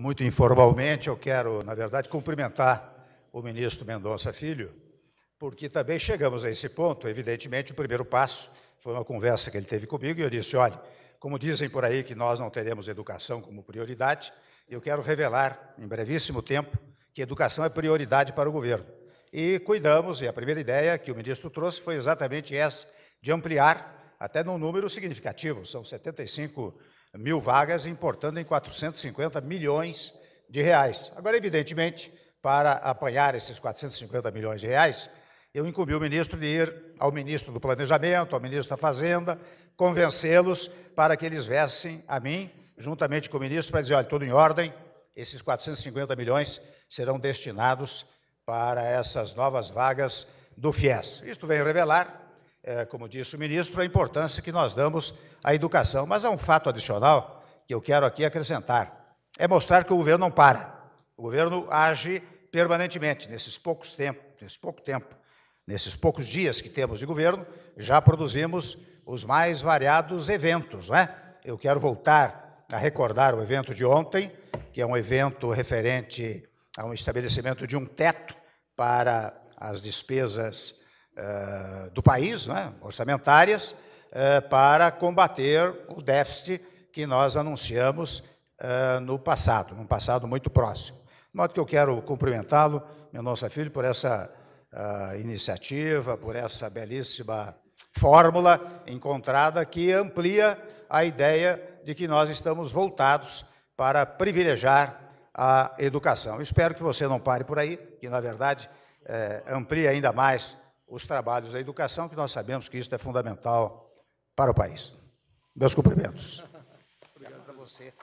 muito informalmente, eu quero, na verdade, cumprimentar o ministro Mendonça Filho, porque também chegamos a esse ponto. Evidentemente, o primeiro passo foi uma conversa que ele teve comigo e eu disse: olha, como dizem por aí que nós não teremos educação como prioridade, eu quero revelar, em brevíssimo tempo, que educação é prioridade para o governo. E cuidamos, e a primeira ideia que o ministro trouxe foi exatamente essa, de ampliar até num número significativo, são 75 mil vagas, importando em 450 milhões de reais. Agora, evidentemente, para apanhar esses 450 milhões de reais, eu incumbi o ministro de ir ao ministro do Planejamento, ao ministro da Fazenda, convencê-los para que eles viessem a mim, juntamente com o ministro, para dizer: olha, tudo em ordem, esses 450 milhões serão destinados para essas novas vagas do FIES. Isto vem revelar é, como disse o ministro, a importância que nós damos à educação. Mas há um fato adicional que eu quero aqui acrescentar: é mostrar que o governo não para. O governo age permanentemente. Nesses poucos tempo, nesse pouco tempo, nesses poucos dias que temos de governo, já produzimos os mais variados eventos, não é? Eu quero voltar a recordar o evento de ontem, que é um evento referente a um estabelecimento de um teto para as despesas eh, do país, né, orçamentárias, eh, para combater o déficit que nós anunciamos eh, no passado, num passado muito próximo. De modo que eu quero cumprimentá-lo, nosso Filho, por essa iniciativa, por essa belíssima fórmula encontrada que amplia a ideia de que nós estamos voltados para privilegiar a educação. espero que você não pare por aí, que, na verdade, é, amplie ainda mais os trabalhos da educação, que nós sabemos que isso é fundamental para o país. Meus cumprimentos. Obrigado a você.